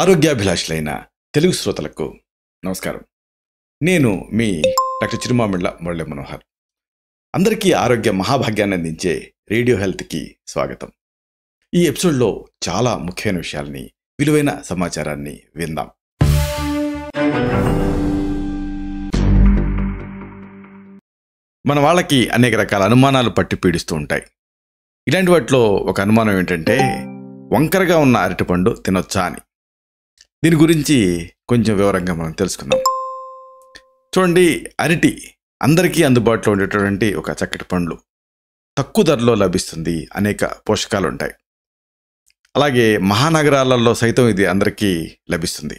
ఆరోగ్యాభిలాషులైన తెలుగు శ్రోతలకు నమస్కారం నేను మీ డాక్టర్ చిరుమామిళ్ళ మురళి మనోహర్ అందరికీ ఆరోగ్య మహాభాగ్యాన్ని అందించే రేడియో హెల్త్కి స్వాగతం ఈ ఎపిసోడ్లో చాలా ముఖ్యమైన విషయాల్ని విలువైన సమాచారాన్ని విందాం మన వాళ్ళకి అనేక రకాల అనుమానాలు పట్టి పీడిస్తూ ఉంటాయి ఇలాంటి వాటిలో ఒక అనుమానం ఏంటంటే వంకరగా ఉన్న అరటిపండు తినొచ్చా అని దీని గురించి కొంచెం వివరంగా మనం తెలుసుకుందాం చూడండి అరటి అందరికీ అందుబాటులో ఉండేటటువంటి ఒక చక్కటి పండ్లు తక్కువ ధరలో లభిస్తుంది అనేక పోషకాలు ఉంటాయి అలాగే మహానగరాలలో సైతం ఇది అందరికీ లభిస్తుంది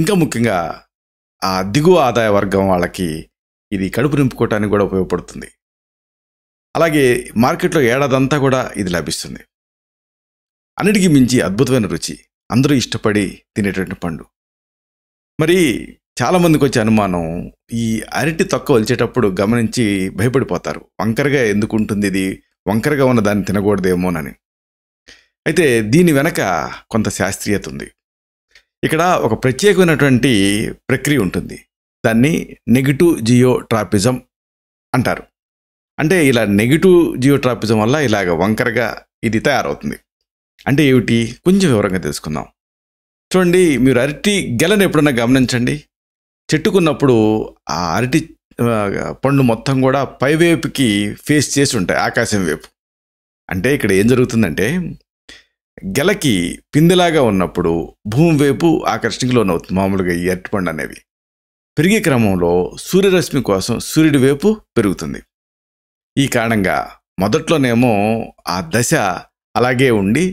ఇంకా ముఖ్యంగా ఆ దిగువ ఆదాయ వర్గం వాళ్ళకి ఇది కడుపు నింపుకోవటానికి కూడా ఉపయోగపడుతుంది అలాగే మార్కెట్లో ఏడాదంతా కూడా ఇది లభిస్తుంది అన్నిటికీ మించి అద్భుతమైన రుచి అందరూ ఇష్టపడి తినేటువంటి పండు మరి చాలామందికి వచ్చే అనుమానం ఈ అరటి తొక్క వలిచేటప్పుడు గమనించి భయపడిపోతారు వంకరగా ఎందుకు ఉంటుంది ఇది వంకరగా ఉన్న దాన్ని తినకూడదేమోనని అయితే దీని వెనక కొంత శాస్త్రీయత ఉంది ఇక్కడ ఒక ప్రత్యేకమైనటువంటి ప్రక్రియ ఉంటుంది దాన్ని నెగిటివ్ జియోట్రాపిజం అంటారు అంటే ఇలా నెగిటివ్ జియోట్రాపిజం వల్ల ఇలాగ వంకరగా ఇది తయారవుతుంది అంటే ఏమిటి కొంచెం వివరంగా తెలుసుకుందాం చూడండి మీరు అరటి గెలను ఎప్పుడన్నా గమనించండి చెట్టుకున్నప్పుడు ఆ అరటి పండు మొత్తం కూడా పైవేపుకి ఫేస్ చేసి ఉంటాయి ఆకాశం వైపు అంటే ఇక్కడ ఏం జరుగుతుందంటే గెలకి పిందిలాగా ఉన్నప్పుడు భూమి వైపు ఆకర్షణకి అవుతుంది మామూలుగా ఈ అరటిపండు అనేవి పెరిగే క్రమంలో సూర్యరశ్మి కోసం సూర్యుడి వైపు పెరుగుతుంది ఈ కారణంగా మొదట్లోనేమో ఆ దశ అలాగే ఉండి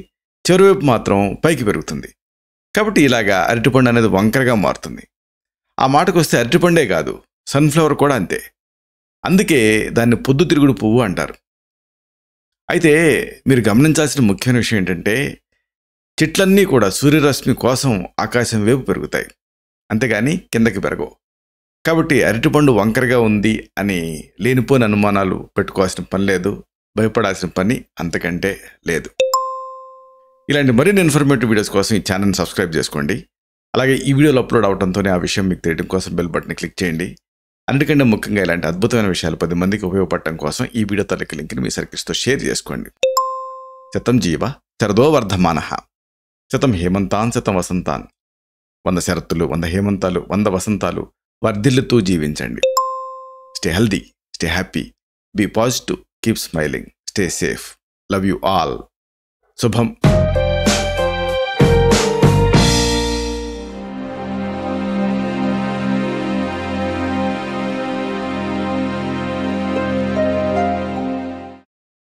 చెరువైపు మాత్రం పైకి పెరుగుతుంది కాబట్టి ఇలాగా అరటిపండు అనేది వంకరగా మారుతుంది ఆ మాటకు వస్తే అరటిపండే కాదు సన్ఫ్లవర్ కూడా అంతే అందుకే దాన్ని పొద్దుతిరుగుడు పువ్వు అంటారు అయితే మీరు గమనించాల్సిన ముఖ్యమైన విషయం ఏంటంటే చెట్లన్నీ కూడా సూర్యరశ్మి కోసం ఆకాశం వైపు పెరుగుతాయి అంతేగాని కిందకి పెరగవు కాబట్టి అరటిపండు వంకరగా ఉంది అని లేనిపోని అనుమానాలు పెట్టుకోవాల్సిన పని లేదు భయపడాల్సిన పని అంతకంటే లేదు ఇలాంటి మరిన్ని ఇన్ఫర్మేటివ్ వీడియోస్ కోసం ఈ ఛానల్ని సబ్స్క్రైబ్ చేసుకోండి అలాగే ఈ వీడియోలో అప్లోడ్ అవడంతోనే ఆ విషయం మీకు తెలియడం కోసం బెల్ బటన్ క్లిక్ చేయండి అన్నిటికంటే ముఖ్యంగా ఇలాంటి అద్భుతమైన విషయాలు పది మందికి ఉపయోగపడటం కోసం ఈ వీడియో తలకి లింక్ని మీ సర్కిల్స్తో షేర్ చేసుకోండి శతం జీవ శరదో వర్ధమాన శతం హేమంతాన్ శతం వసంతాన్ వంద శరత్తులు వంద హేమంతాలు వంద వసంతాలు వర్ధిల్లుతూ జీవించండి stay healthy stay happy be positive keep smiling stay safe love you all శుభం